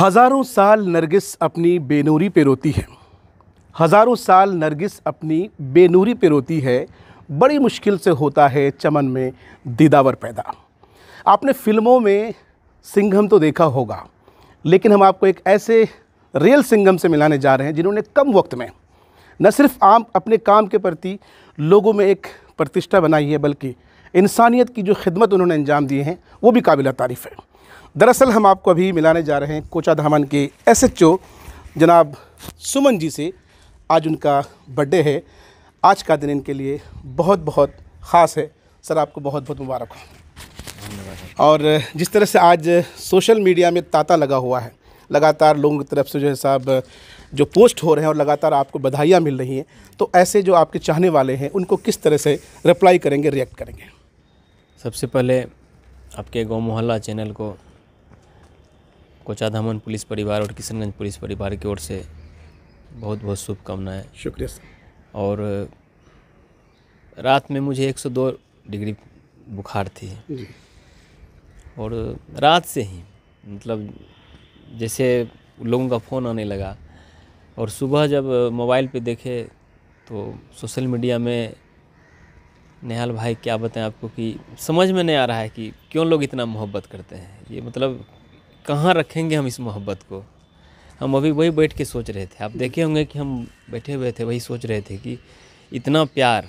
हज़ारों साल नरगिस अपनी बेनूरी पे रोती है हज़ारों साल नरगिस अपनी बेनूरी पे रोती है बड़ी मुश्किल से होता है चमन में दीदावर पैदा आपने फ़िल्मों में सिंघम तो देखा होगा लेकिन हम आपको एक ऐसे रियल सिंघम से मिलाने जा रहे हैं जिन्होंने कम वक्त में न सिर्फ आम अपने काम के प्रति लोगों में एक प्रतिष्ठा बनाई है बल्कि इंसानियत की जो खिदमत उन्होंने अंजाम दिए हैं वो भी काबिल तारीफ़ है दरअसल हम आपको अभी मिलाने जा रहे हैं कोचा धामन के एसएचओ जनाब सुमन जी से आज उनका बर्थडे है आज का दिन इनके लिए बहुत बहुत ख़ास है सर आपको बहुत बहुत मुबारक हो और जिस तरह से आज सोशल मीडिया में तांता लगा हुआ है लगातार लोगों की तरफ से जो है साहब जो पोस्ट हो रहे हैं और लगातार आपको बधाइयाँ मिल रही हैं तो ऐसे जो आपके चाहने वाले हैं उनको किस तरह से रिप्लाई करेंगे रिएक्ट करेंगे सबसे पहले आपके गांव मोहल्ला चैनल को कोचाधामन पुलिस परिवार और किशनगंज पुलिस परिवार की ओर से बहुत बहुत शुभकामनाएँ शुक्रिया और रात में मुझे 102 डिग्री बुखार थी और रात से ही मतलब जैसे लोगों का फ़ोन आने लगा और सुबह जब मोबाइल पे देखे तो सोशल मीडिया में निहाल भाई क्या बताएं आपको कि समझ में नहीं आ रहा है कि क्यों लोग इतना मोहब्बत करते हैं ये मतलब कहाँ रखेंगे हम इस मोहब्बत को हम अभी वही बैठ के सोच रहे थे आप देखे होंगे कि हम बैठे हुए थे वही सोच रहे थे कि इतना प्यार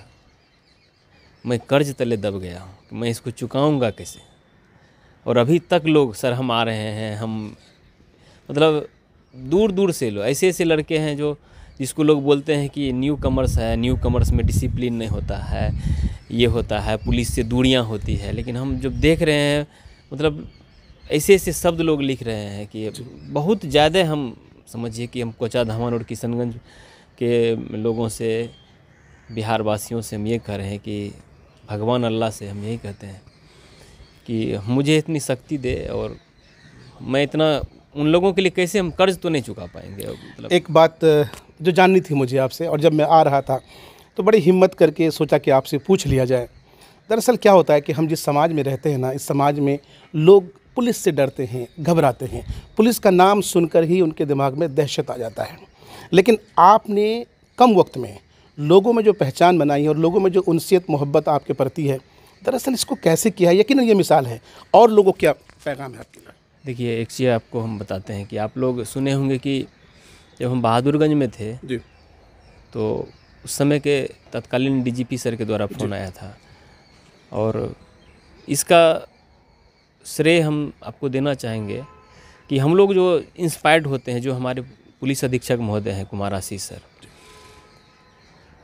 मैं कर्ज तले दब गया हूँ कि मैं इसको चुकाऊंगा कैसे और अभी तक लोग सर हम आ रहे हैं हम मतलब दूर दूर से लोग ऐसे ऐसे लड़के हैं जो जिसको लोग बोलते हैं कि न्यू कमर्स है न्यू कमर्स में डिसिप्लिन नहीं होता है ये होता है पुलिस से दूरियाँ होती है लेकिन हम जब देख रहे हैं मतलब ऐसे ऐसे शब्द लोग लिख रहे हैं कि बहुत ज़्यादा हम समझिए कि हम कोचा धामन और किशनगंज के लोगों से बिहार वासियों से हम ये कह रहे हैं कि भगवान अल्लाह से हम यही कहते हैं कि मुझे इतनी शक्ति दे और मैं इतना उन लोगों के लिए कैसे हम कर्ज तो नहीं चुका पाएंगे मतलब एक बात जो जाननी थी मुझे आपसे और जब मैं आ रहा था तो बड़ी हिम्मत करके सोचा कि आपसे पूछ लिया जाए दरअसल क्या होता है कि हम जिस समाज में रहते हैं ना इस समाज में लोग पुलिस से डरते हैं घबराते हैं पुलिस का नाम सुनकर ही उनके दिमाग में दहशत आ जाता है लेकिन आपने कम वक्त में लोगों में जो पहचान बनाई है और लोगों में जो उनसीत मोहब्बत आपके प्रति है दरअसल इसको कैसे किया है यकीन ये मिसाल है और लोगों क्या पैगाम है आपके लिए देखिए एक चीज़ आपको हम बताते हैं कि आप लोग सुने होंगे कि जब हम बहादुरगंज में थे तो उस समय के तत्कालीन डीजीपी सर के द्वारा फ़ोन आया था और इसका श्रेय हम आपको देना चाहेंगे कि हम लोग जो इंस्पायर्ड होते हैं जो हमारे पुलिस अधीक्षक महोदय हैं कुमार आशीष सर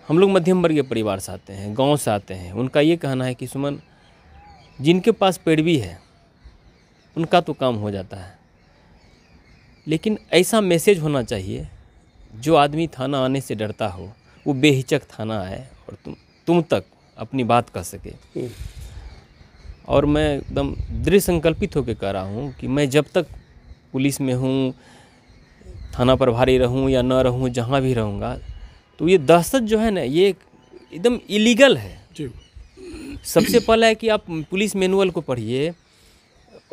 हम लोग मध्यम वर्गीय परिवार से आते हैं गांव से आते हैं उनका ये कहना है कि सुमन जिनके पास पेड़ भी है उनका तो काम हो जाता है लेकिन ऐसा मैसेज होना चाहिए जो आदमी थाना आने से डरता हो वो बेहिचक थाना आए और तुम तुम तक अपनी बात कह सके हम्म। और मैं एकदम दृढ़ संकल्पित होकर कह रहा हूँ कि मैं जब तक पुलिस में हूँ थाना प्रभारी रहूँ या न रहूँ जहाँ भी रहूँगा तो ये दहशत जो है ना ये एकदम इलीगल है सबसे पहला है कि आप पुलिस मैनुअल को पढ़िए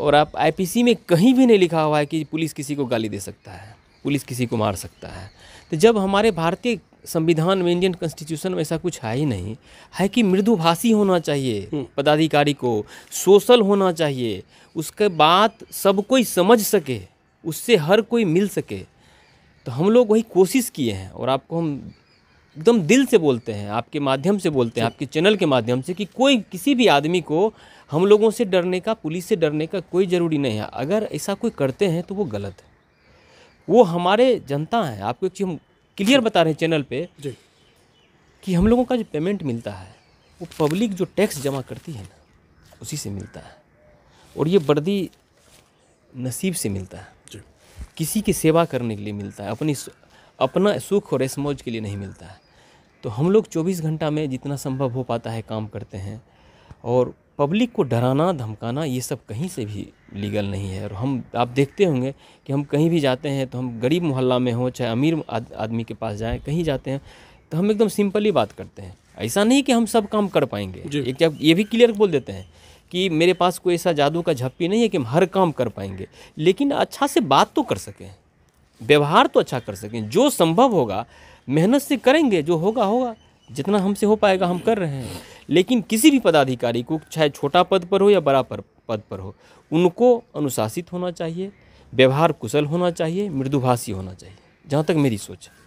और आप आईपीसी में कहीं भी नहीं लिखा हुआ है कि पुलिस किसी को गाली दे सकता है पुलिस किसी को मार सकता है तो जब हमारे भारतीय संविधान में इंडियन कॉन्स्टिट्यूशन में ऐसा कुछ है ही नहीं है कि मृदुभाषी होना चाहिए हम्म। पदाधिकारी को सोशल होना चाहिए उसके बाद सब कोई समझ सके उससे हर कोई मिल सके तो हम लोग वही कोशिश किए हैं और आपको हम एकदम दिल से बोलते हैं आपके माध्यम से बोलते हैं आपके चैनल के माध्यम से कि कोई किसी भी आदमी को हम लोगों से डरने का पुलिस से डरने का कोई ज़रूरी नहीं है अगर ऐसा कोई करते हैं तो वो गलत है वो हमारे जनता है आपको एक चीज़ हम क्लियर बता रहे हैं चैनल पे कि हम लोगों का जो पेमेंट मिलता है वो पब्लिक जो टैक्स जमा करती है ना उसी से मिलता है और ये वर्दी नसीब से मिलता है किसी की सेवा करने के लिए मिलता है अपनी अपना सुख और इसमौज के लिए नहीं मिलता है तो हम लोग 24 घंटा में जितना संभव हो पाता है काम करते हैं और पब्लिक को डराना धमकाना ये सब कहीं से भी लीगल नहीं है और हम आप देखते होंगे कि हम कहीं भी जाते हैं तो हम गरीब मोहल्ला में हो चाहे अमीर आदमी के पास जाएं कहीं जाते हैं तो हम एकदम सिंपली बात करते हैं ऐसा नहीं कि हम सब काम कर पाएंगे एक ये भी क्लियर बोल देते हैं कि मेरे पास कोई ऐसा जादू का झप्पी नहीं है कि हम हर काम कर पाएंगे लेकिन अच्छा से बात तो कर सकें व्यवहार तो अच्छा कर सकें जो संभव होगा मेहनत से करेंगे जो होगा होगा जितना हमसे हो पाएगा हम कर रहे हैं लेकिन किसी भी पदाधिकारी को चाहे छोटा पद पर हो या बड़ा पर पद पर हो उनको अनुशासित होना चाहिए व्यवहार कुशल होना चाहिए मृदुभाषी होना चाहिए जहाँ तक मेरी सोच है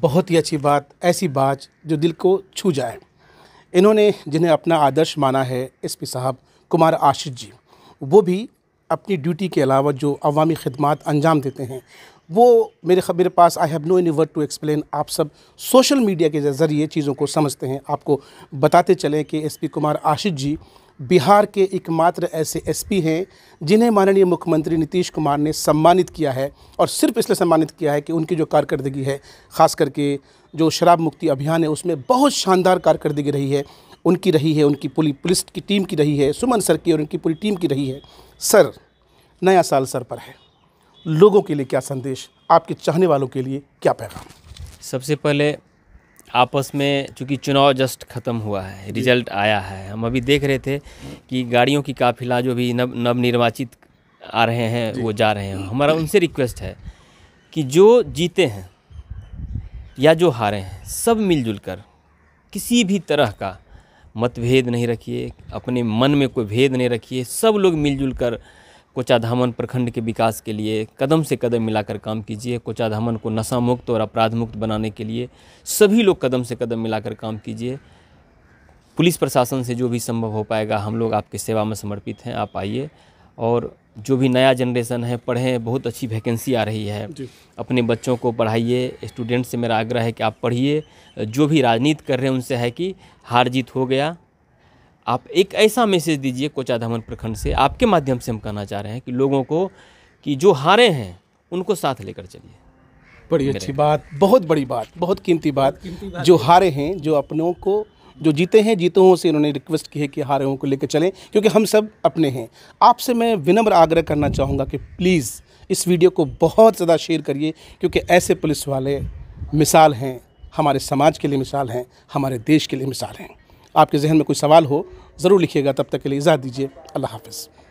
बहुत ही अच्छी बात ऐसी बात जो दिल को छू जाए इन्होंने जिन्हें अपना आदर्श माना है एस साहब कुमार आशीष जी वो भी अपनी ड्यूटी के अलावा जो अवामी खदमात अंजाम देते हैं वो मेरे मेरे पास I have no any word to explain आप सब सोशल मीडिया के ज़रिए चीज़ों को समझते हैं आपको बताते चलें कि एसपी कुमार आशीष जी बिहार के एकमात्र ऐसे एसपी हैं जिन्हें माननीय मुख्यमंत्री नीतीश कुमार ने सम्मानित किया है और सिर्फ इसलिए सम्मानित किया है कि उनकी जो कारकर्दगी है ख़ास करके जो शराब मुक्ति अभियान है उसमें बहुत शानदार कारकर्दगी रही है उनकी रही है उनकी पूरी पुलिस की टीम की रही है सुमन सर की और उनकी पूरी टीम की रही है सर नया साल सर पर है लोगों के लिए क्या संदेश आपके चाहने वालों के लिए क्या पैगाम सबसे पहले आपस में चूँकि चुनाव जस्ट ख़त्म हुआ है रिजल्ट आया है हम अभी देख रहे थे कि गाड़ियों की काफिला जो भी नव नवनिर्वाचित आ रहे हैं वो जा रहे हैं हमारा उनसे रिक्वेस्ट है कि जो जीते हैं या जो हारे हैं सब मिलजुल कर किसी भी तरह का मतभेद नहीं रखिए अपने मन में कोई भेद नहीं रखिए सब लोग मिलजुल कर कोचाधामन प्रखंड के विकास के लिए कदम से कदम मिलाकर काम कीजिए कोचाधामन को नशा मुक्त और अपराध मुक्त बनाने के लिए सभी लोग कदम से कदम मिलाकर काम कीजिए पुलिस प्रशासन से जो भी संभव हो पाएगा हम लोग आपके सेवा में समर्पित हैं आप आइए और जो भी नया जनरेशन है पढ़ें बहुत अच्छी वैकेंसी आ रही है अपने बच्चों को पढ़ाइए स्टूडेंट से मेरा आग्रह है कि आप पढ़िए जो भी राजनीति कर रहे हैं उनसे है कि हार जीत हो गया आप एक ऐसा मैसेज दीजिए कोचा प्रखंड से आपके माध्यम से हम कहना चाह रहे हैं कि लोगों को कि जो हारे हैं उनको साथ लेकर चलिए बड़ी अच्छी बात बहुत बड़ी बात बहुत कीमती बात, बात जो हारे हैं जो अपनों को जो जीते हैं जीतों से इन्होंने रिक्वेस्ट की है कि हारेओं को लेकर चलें क्योंकि हम सब अपने हैं आपसे मैं विनम्र आग्रह करना चाहूँगा कि प्लीज़ इस वीडियो को बहुत ज़्यादा शेयर करिए क्योंकि ऐसे पुलिस वाले मिसाल हैं हमारे समाज के लिए मिसाल हैं हमारे देश के लिए मिसाल हैं आपके जहन में कोई सवाल हो ज़रूर लिखिएगा तब तक के लिए इजाज़ दीजिए अल्लाह हाफिज़